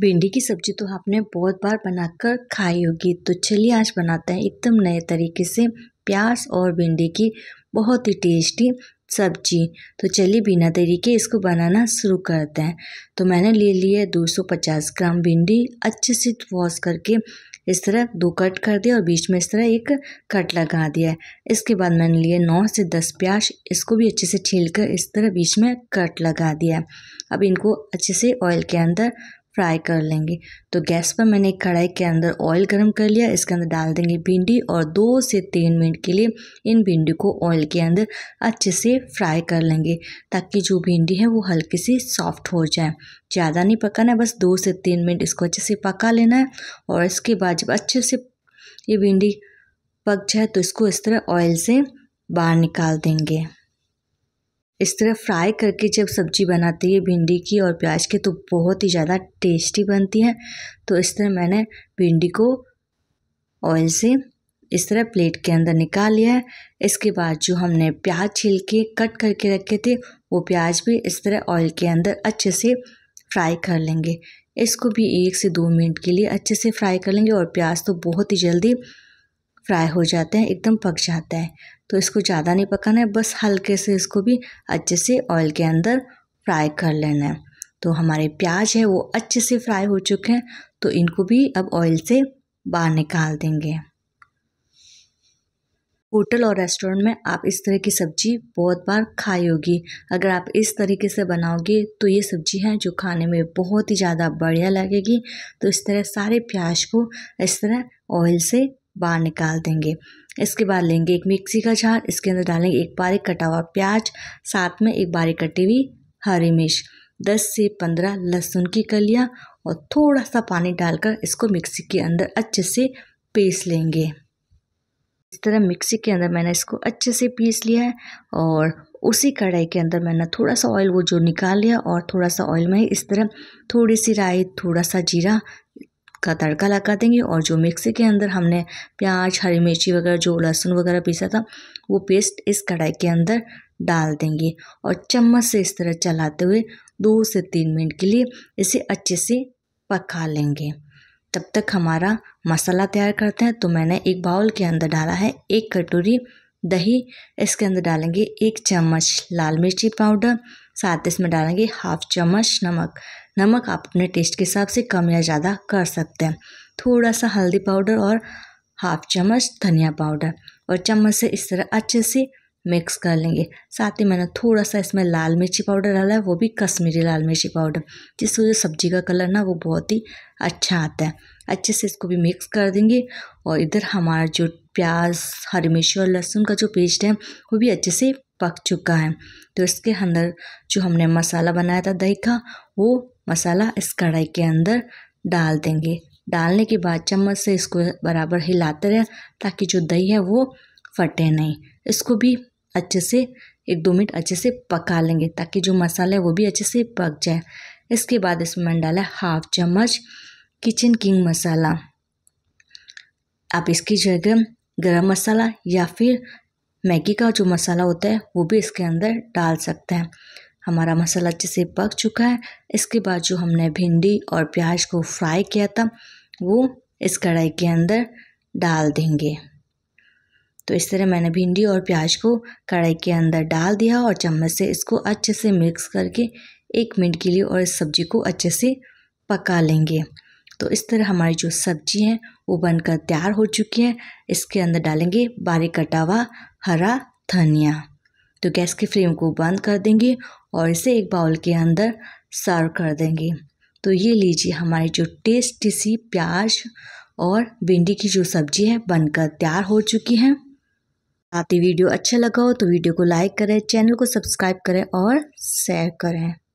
भिंडी की सब्ज़ी तो आपने बहुत बार बनाकर खाई होगी तो चलिए आज बनाते हैं एकदम नए तरीके से प्याज और भिंडी की बहुत ही टेस्टी सब्जी तो चलिए बिना देरी के इसको बनाना शुरू करते हैं तो मैंने ले लिया 250 ग्राम भिंडी अच्छे से वॉश करके इस तरह दो कट कर दिया और बीच में इस तरह एक कट लगा दिया इसके बाद मैंने लिए नौ से दस प्याज इसको भी अच्छे से छील कर इस तरह बीच में कट लगा दिया अब इनको अच्छे से ऑयल के अंदर फ्राई कर लेंगे तो गैस पर मैंने कढ़ाई के अंदर ऑयल गर्म कर लिया इसके अंदर डाल देंगे भिंडी और दो से तीन मिनट के लिए इन भिंडी को ऑयल के अंदर अच्छे से फ्राई कर लेंगे ताकि जो भिंडी है वो हल्की सी सॉफ्ट हो जाए ज़्यादा नहीं पकाना है बस दो से तीन मिनट इसको अच्छे से पका लेना है और इसके बाद जब अच्छे से ये भिंडी पक जाए तो इसको इस तरह ऑयल से बाहर निकाल देंगे इस तरह फ्राई करके जब सब्जी बनाती है भिंडी की और प्याज की तो बहुत ही ज़्यादा टेस्टी बनती है तो इस तरह मैंने भिंडी को ऑयल से इस तरह प्लेट के अंदर निकाल लिया है इसके बाद जो हमने प्याज छील के कट करके रखे थे वो प्याज भी इस तरह ऑयल के अंदर अच्छे से फ्राई कर लेंगे इसको भी एक से दो मिनट के लिए अच्छे से फ्राई कर लेंगे और प्याज तो बहुत ही जल्दी फ्राई हो जाते हैं एकदम पक जाता है तो इसको ज़्यादा नहीं पकाना है बस हल्के से इसको भी अच्छे से ऑयल के अंदर फ्राई कर लेना है तो हमारे प्याज है वो अच्छे से फ्राई हो चुके हैं तो इनको भी अब ऑयल से बाहर निकाल देंगे होटल और रेस्टोरेंट में आप इस तरह की सब्ज़ी बहुत बार खाई होगी अगर आप इस तरीके से बनाओगे तो ये सब्ज़ी है जो खाने में बहुत ही ज़्यादा बढ़िया लगेगी तो इस तरह सारे प्याज को इस तरह ऑयल से बाहर निकाल देंगे इसके बाद लेंगे एक मिक्सी का जार इसके अंदर डालेंगे एक बारीक कटा हुआ प्याज साथ में एक बारीक कटी हुई हरी मिर्च दस से पंद्रह लहसुन की कलियाँ और थोड़ा सा पानी डालकर इसको मिक्सी के अंदर अच्छे से पीस लेंगे इस तरह मिक्सी के अंदर मैंने इसको अच्छे से पीस लिया है और उसी कढ़ाई के अंदर मैंने थोड़ा सा ऑयल वो जो निकाल लिया और थोड़ा सा ऑयल में इस तरह थोड़ी सी राई थोड़ा सा जीरा का तड़का लगा देंगे और जो मिक्सी के अंदर हमने प्याज हरी मिर्ची वगैरह जो लहसुन वगैरह पीसा था वो पेस्ट इस कढ़ाई के अंदर डाल देंगे और चम्मच से इस तरह चलाते हुए दो से तीन मिनट के लिए इसे अच्छे से पका लेंगे तब तक हमारा मसाला तैयार करते हैं तो मैंने एक बाउल के अंदर डाला है एक कटोरी दही इसके अंदर डालेंगे एक चम्मच लाल मिर्ची पाउडर साथ इसमें डालेंगे हाफ चम्मच नमक नमक आप अपने टेस्ट के हिसाब से कम या ज़्यादा कर सकते हैं थोड़ा सा हल्दी पाउडर और हाफ चम्मच धनिया पाउडर और चम्मच से इस तरह अच्छे से मिक्स कर लेंगे साथ ही मैंने थोड़ा सा इसमें लाल मिर्ची पाउडर डाला है वो भी कश्मीरी लाल मिर्ची पाउडर जिससे जो सब्जी का कलर ना वो बहुत ही अच्छा आता है अच्छे से इसको भी मिक्स कर देंगे और इधर हमारा जो प्याज हरी मिर्ची और लहसुन का जो पेस्ट है वो भी अच्छे से पक चुका है तो इसके अंदर जो हमने मसाला बनाया था दही का वो मसाला इस कढ़ाई के अंदर डाल देंगे डालने के बाद चम्मच से इसको बराबर हिलाते रहें ताकि जो दही है वो फटे नहीं इसको भी अच्छे से एक दो मिनट अच्छे से पका लेंगे ताकि जो मसाला है वो भी अच्छे से पक जाए इसके बाद इसमें मैंने डाला हाफ चम्मच किचन किंग मसाला आप इसकी जगह गरम मसाला या फिर मैगी का जो मसाला होता है वो भी इसके अंदर डाल सकते हैं हमारा मसाला अच्छे से पक चुका है इसके बाद जो हमने भिंडी और प्याज को फ्राई किया था वो इस कढ़ाई के अंदर डाल देंगे तो इस तरह मैंने भिंडी और प्याज को कढ़ाई के अंदर डाल दिया और चम्मच से इसको अच्छे से मिक्स करके एक मिनट के लिए और इस सब्ज़ी को अच्छे से पका लेंगे तो इस तरह हमारी जो सब्ज़ी है वो बनकर तैयार हो चुकी है इसके अंदर डालेंगे बारीक कटा हुआ हरा धनिया तो गैस के फ्लेम को बंद कर देंगे और इसे एक बाउल के अंदर सर्व कर देंगे तो ये लीजिए हमारी जो टेस्टी सी प्याज और भिंडी की जो सब्जी है बनकर तैयार हो चुकी है साथ ही वीडियो अच्छा लगा हो तो वीडियो को लाइक करें चैनल को सब्सक्राइब करें और शेयर करें